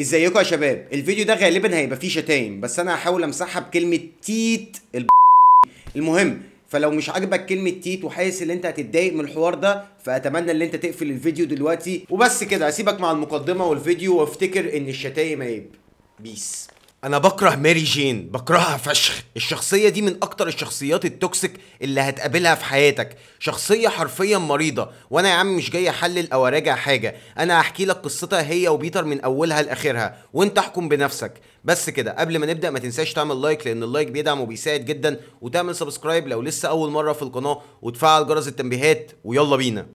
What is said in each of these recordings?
ازيكم يا شباب الفيديو ده غالبا هيبقى فيه شتايم بس انا هحاول امسحها بكلمه تيت الب... المهم فلو مش عاجبك كلمه تيت وحاسس ان انت هتتضايق من الحوار ده فاتمنى ان انت تقفل الفيديو دلوقتي وبس كده هسيبك مع المقدمه والفيديو وافتكر ان الشتايم عيب بيس انا بكره ماري جين بكرهها فشخ الشخصيه دي من اكتر الشخصيات التوكسيك اللي هتقابلها في حياتك شخصيه حرفيا مريضه وانا يا عم مش جاي احلل او اراجع حاجه انا هحكي لك قصتها هي وبيتر من اولها لاخرها وانت احكم بنفسك بس كده قبل ما نبدا ما تنساش تعمل لايك لان اللايك بيدعم وبيساعد جدا وتعمل سبسكرايب لو لسه اول مره في القناه وتفعل جرس التنبيهات ويلا بينا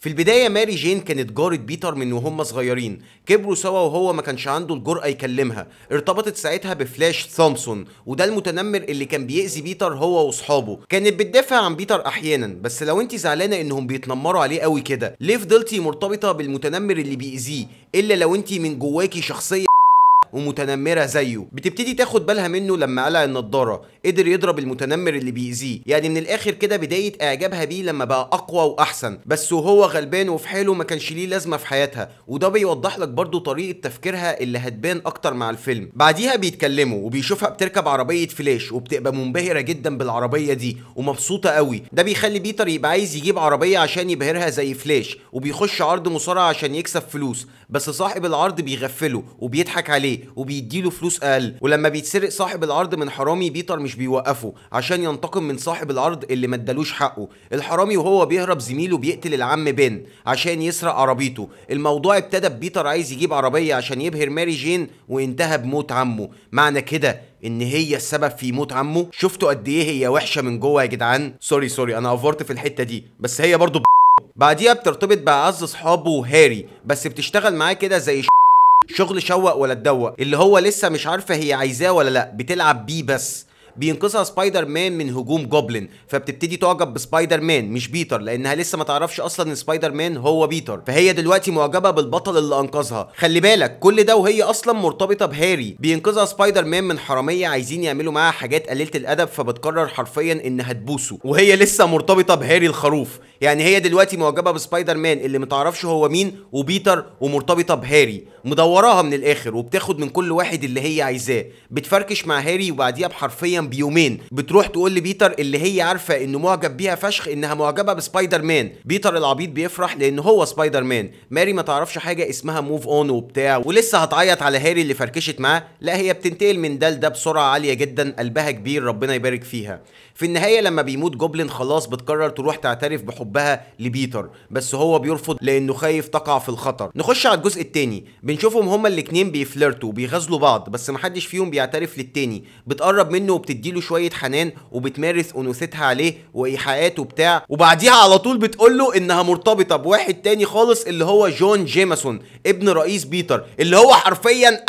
في البداية ماري جين كانت جارة بيتر من وهم صغيرين كبروا سوا وهو ما كانش عنده الجرأة يكلمها ارتبطت ساعتها بفلاش ثومسون وده المتنمر اللي كان بيأذي بيتر هو واصحابه كانت بتدافع عن بيتر احيانا بس لو انت زعلانة انهم بيتنمروا عليه قوي كده ليه فضلتي مرتبطة بالمتنمر اللي بيأذيه الا لو انت من جواكي شخصية ومتنمره زيه بتبتدي تاخد بالها منه لما قلع النضاره قدر يضرب المتنمر اللي بيأذيه يعني من الاخر كده بدايه اعجابها بيه لما بقى اقوى واحسن بس وهو غلبان وفي حاله ما كانش ليه لازمه في حياتها وده بيوضح لك برضو طريقه تفكيرها اللي هتبان اكتر مع الفيلم بعديها بيتكلموا وبيشوفها بتركب عربيه فلاش وبتبقى منبهره جدا بالعربيه دي ومبسوطه قوي ده بيخلي بيتر يبقى عايز يجيب عربيه عشان يبهرها زي فلاش وبيخش عرض مصارعه عشان يكسب فلوس بس صاحب العرض بيغفله وبيضحك عليه وبيديله فلوس اقل ولما بيتسرق صاحب العرض من حرامي بيتر مش بيوقفه عشان ينتقم من صاحب العرض اللي ما ادالوش حقه الحرامي وهو بيهرب زميله بيقتل العم بن عشان يسرق عربيته الموضوع ابتدى ببيتر عايز يجيب عربيه عشان يبهر ماري جين وانتهى بموت عمه معنى كده ان هي السبب في موت عمه شفتوا قد ايه هي وحشه من جوه يا جدعان سوري سوري انا افورت في الحته دي بس هي برضو بعديها بترتبط باعز صحابه هاري بس بتشتغل معاه كده زي شغل شوق ولا تدوق اللي هو لسه مش عارفه هي عايزاه ولا لا بتلعب بيه بس بينقذها سبايدر مان من هجوم جوبلين فبتبتدي تعجب بسبايدر مان مش بيتر لانها لسه ما تعرفش اصلا ان سبايدر مان هو بيتر فهي دلوقتي معجبه بالبطل اللي انقذها خلي بالك كل ده وهي اصلا مرتبطه بهاري بينقذها سبايدر مان من حراميه عايزين يعملوا معاها حاجات قليله الادب فبتقرر حرفيا انها تبوسه وهي لسه مرتبطه بهاري الخروف يعني هي دلوقتي معجبه بسبايدر مان اللي متعرفش هو مين وبيتر ومرتبطه بهاري مدوراها من الاخر وبتاخد من كل واحد اللي هي عايزاه بتفركش مع هاري وبعديها بحرفيا بيومين بتروح تقول لبيتر اللي هي عارفه انه معجب بيها فشخ انها معجبه بسبايدر مان بيتر العبيط بيفرح لان هو سبايدر مان ماري ما تعرفش حاجه اسمها موف اون وبتاع ولسه هتعيط على هاري اللي فركشت معاه لا هي بتنتقل من ده لده بسرعه عاليه جدا قلبها كبير ربنا يبارك فيها في النهايه لما بيموت جوبلين خلاص بتقرر تروح تعترف بحبها لبيتر بس هو بيرفض لانه خايف تقع في الخطر نخش على الجزء الثاني بنشوفهم هما الاثنين بيفلرتوا وبيغازلوا بعض بس محدش فيهم بيعترف للتاني بتقرب منه وبت بتديله شويه حنان وبتمارس انوثتها عليه وايحاءاته بتاع وبعديها على طول بتقول له انها مرتبطه بواحد تاني خالص اللي هو جون جيمسون ابن رئيس بيتر اللي هو حرفيا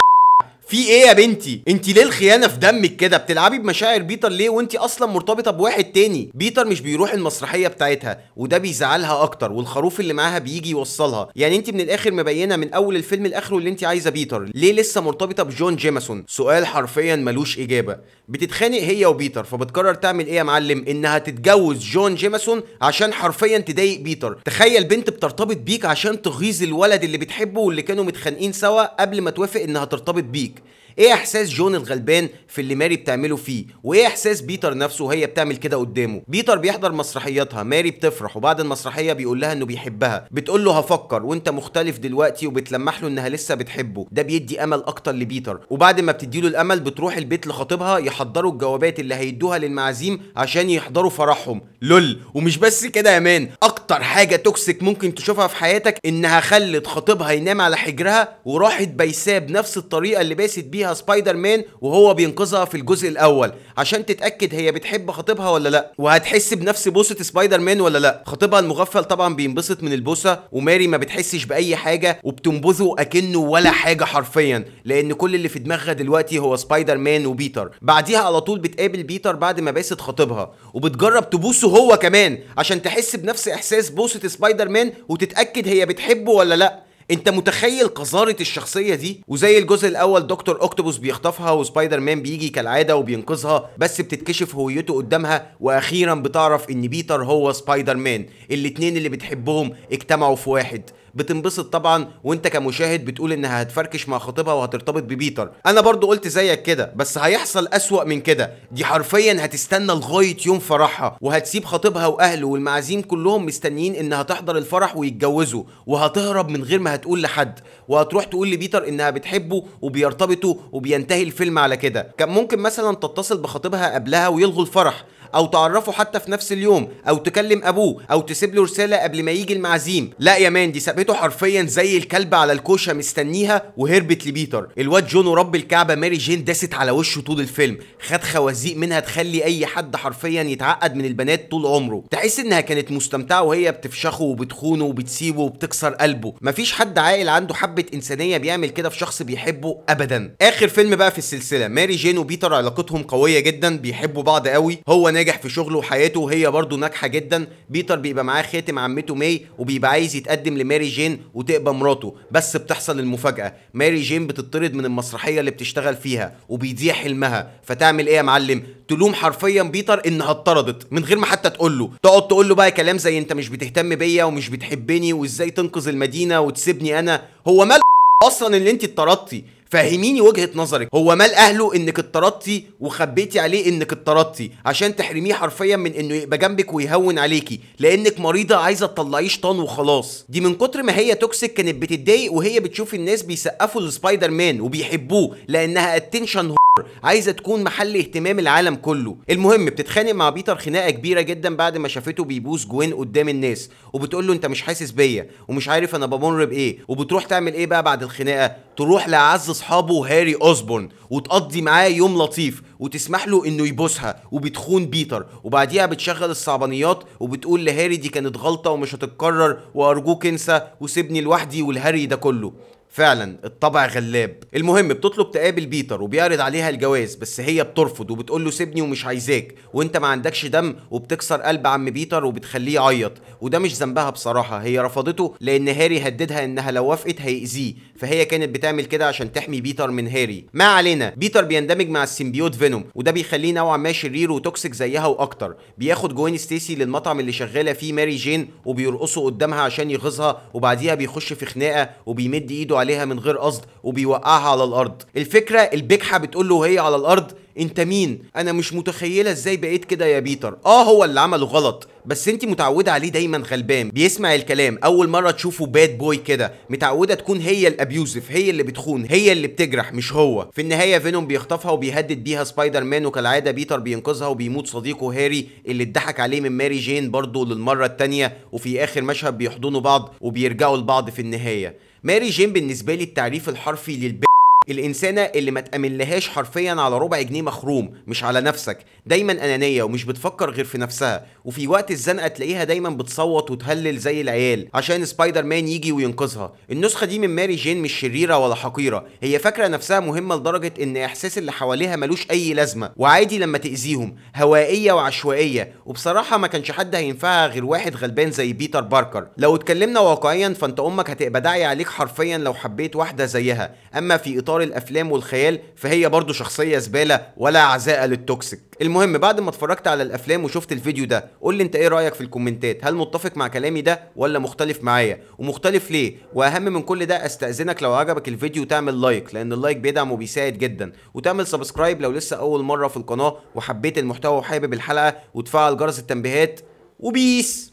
في ايه يا بنتي انت ليه الخيانه في دمك كده بتلعبي بمشاعر بيتر ليه وانت اصلا مرتبطه بواحد تاني بيتر مش بيروح المسرحيه بتاعتها وده بيزعلها اكتر والخروف اللي معاها بيجي يوصلها يعني انت من الاخر مبينه من اول الفيلم لاخره اللي انت عايزه بيتر ليه لسه مرتبطه بجون جيمسون سؤال حرفيا ملوش اجابه بتتخانق هي وبيتر فبتقرر تعمل ايه يا معلم انها تتجوز جون جيمسون عشان حرفيا تضايق بيتر تخيل بنت بترتبط بيك عشان تغيظ الولد اللي بتحبه واللي كانوا متخانقين سوا قبل ما توافق انها ترتبط بيك ايه احساس جون الغلبان في اللي ماري بتعمله فيه وايه احساس بيتر نفسه وهي بتعمل كده قدامه بيتر بيحضر مسرحياتها ماري بتفرح وبعد المسرحيه بيقول لها انه بيحبها بتقول له هفكر وانت مختلف دلوقتي وبتلمح له انها لسه بتحبه ده بيدي امل اكتر لبيتر وبعد ما بتدي له الامل بتروح البيت لخطيبها يحضروا الجوابات اللي هيدوها للمعازيم عشان يحضروا فرحهم لول ومش بس كده يا مان اكتر حاجه توكسيك ممكن تشوفها في حياتك انها خلت خطيبها ينام على حجرها وراحت بايساه بنفس الطريقه اللي باست بيها فيها سبايدر مان وهو بينقذها في الجزء الاول عشان تتاكد هي بتحب خطيبها ولا لا وهتحس بنفس بوسه سبايدر مان ولا لا خطيبها المغفل طبعا بينبسط من البوسه وماري ما بتحسش باي حاجه وبتنبذه اكنه ولا حاجه حرفيا لان كل اللي في دماغها دلوقتي هو سبايدر مان وبيتر بعديها على طول بتقابل بيتر بعد ما باست خطيبها وبتجرب تبوسه هو كمان عشان تحس بنفس احساس بوسه سبايدر مان وتتاكد هي بتحبه ولا لا انت متخيل قذاره الشخصيه دي وزي الجزء الاول دكتور اوكتوبوس بيخطفها وسبايدر مان بيجي كالعاده وبينقذها بس بتتكشف هويته قدامها واخيرا بتعرف ان بيتر هو سبايدر مان الاتنين اللي بتحبهم اجتمعوا في واحد بتنبسط طبعا وانت كمشاهد بتقول انها هتفركش مع خطيبها وهترتبط ببيتر انا برضو قلت زيك كده بس هيحصل اسوأ من كده دي حرفيا هتستنى لغايه يوم فرحها وهتسيب خطيبها واهله والمعازيم كلهم مستنيين انها تحضر الفرح ويتجوزوا وهتهرب من غير ما هتقول لحد وهتروح تقول لبيتر انها بتحبه وبيرتبطوا وبينتهي الفيلم على كده كان ممكن مثلا تتصل بخطيبها قبلها ويلغوا الفرح او تعرفه حتى في نفس اليوم او تكلم ابوه او تسيب له رساله قبل ما يجي المعازيم لا يا مان دي سابته حرفيا زي الكلب على الكوشه مستنيها وهربت لبيتر الواد جون ورب الكعبه ماري جين داست على وشه طول الفيلم خد خوازيق منها تخلي اي حد حرفيا يتعقد من البنات طول عمره تحس انها كانت مستمتعه وهي بتفشخه وبتخونه وبتسيبه وبتكسر قلبه مفيش حد عاقل عنده حبه انسانيه بيعمل كده في شخص بيحبه ابدا اخر فيلم بقى في السلسله ماري جين وبيتر علاقتهم قويه جدا بيحبوا بعض قوي هو ناجح في شغله وحياته وهي برضه ناجحه جدا بيتر بيبقى معاه خاتم عمته ماي وبيبقى عايز يتقدم لماري جين وتبقى مراته بس بتحصل المفاجاه ماري جين بتطرد من المسرحيه اللي بتشتغل فيها وبيضيع حلمها فتعمل ايه يا معلم تلوم حرفيا بيتر انها اتطردت من غير ما حتى تقول له تقعد تقول له بقى كلام زي انت مش بتهتم بيا ومش بتحبني وازاي تنقذ المدينه وتسيبني انا هو مال اصلا اللي انت اتطردتي فهميني وجهه نظرك هو مال اهله انك اتطردتي وخبيتي عليه انك اتطردتي عشان تحرميه حرفيا من انه يبقى جنبك ويهون عليكي لانك مريضه عايزه تطلعيه شيطان وخلاص دي من كتر ما هي توكسيك كانت بتتضايق وهي بتشوف الناس بيسقفوا لسبايدر مان وبيحبوه لانها اتنشن عايزه تكون محل اهتمام العالم كله المهم بتتخانق مع بيتر خناقه كبيره جدا بعد ما شافته بيبوس جوين قدام الناس وبتقول له انت مش حاسس بيا ومش عارف انا بمر بايه وبتروح تعمل ايه بقى بعد الخناقه تروح لاعز اصحابه هاري اوزبورن وتقضي معاه يوم لطيف وتسمح له انه يبوسها وبتخون بيتر وبعديها بتشغل الصعبانيات وبتقول لهاري دي كانت غلطه ومش هتتكرر وارجوك انسى وسيبني لوحدي والهري ده كله فعلا الطبع غلاب المهم بتطلب تقابل بيتر وبيعرض عليها الجواز بس هي بترفض وبتقول له سيبني ومش عايزاك وانت ما عندكش دم وبتكسر قلب عم بيتر وبتخليه يعيط وده مش ذنبها بصراحه هي رفضته لان هاري هددها انها لو وافقت هيأذيه فهي كانت بتعمل كده عشان تحمي بيتر من هاري ما علينا بيتر بيندمج مع السيمبيوت فينوم وده بيخليه نوعا ما شرير وتوكسيك زيها واكتر بياخد جوين ستيسي للمطعم اللي شغاله فيه ماري جين وبيرقصوا قدامها عشان يغيظها وبعديها بيخش في خناقه وبيمد ايده عليها من غير قصد وبيوقعها على الارض الفكره البجحه بتقول له وهي على الارض انت مين انا مش متخيله ازاي بقيت كده يا بيتر اه هو اللي عمله غلط بس انت متعوده عليه دايما غلبان بيسمع الكلام اول مره تشوفه باد بوي كده متعوده تكون هي الابيوزف هي اللي بتخون هي اللي بتجرح مش هو في النهايه فينوم بيخطفها وبيهدد بيها سبايدر مان وكالعاده بيتر بينقذها وبيموت صديقه هاري اللي اتضحك عليه من ماري جين برضه للمره الثانيه وفي اخر مشهد بيحضنوا بعض وبيرجعوا لبعض في النهايه ماري جين بالنسبه لي التعريف الحرفي للب الانسانه اللي ما تامنلهاش حرفيا على ربع جنيه مخروم مش على نفسك دايما انانيه ومش بتفكر غير في نفسها وفي وقت الزنقه تلاقيها دايما بتصوت وتهلل زي العيال عشان سبايدر مان يجي وينقذها النسخه دي من ماري جين مش شريره ولا حقيره هي فاكره نفسها مهمه لدرجه ان احساس اللي حواليها ملوش اي لازمه وعادي لما تاذيهم هوائيه وعشوائيه وبصراحه ما كانش حد هينفعها غير واحد غلبان زي بيتر باركر لو اتكلمنا واقعيا فانت امك هتبقى داعيه عليك حرفيا لو حبيت واحده زيها اما في اطار اطار الافلام والخيال فهي برضو شخصيه زباله ولا عزاء للتوكسيك المهم بعد ما اتفرجت على الافلام وشفت الفيديو ده قول لي انت ايه رايك في الكومنتات هل متفق مع كلامي ده ولا مختلف معايا ومختلف ليه واهم من كل ده استاذنك لو عجبك الفيديو تعمل لايك لان اللايك بيدعم وبيساعد جدا وتعمل سبسكرايب لو لسه اول مره في القناه وحبيت المحتوى وحابب الحلقه وتفعل جرس التنبيهات وبيس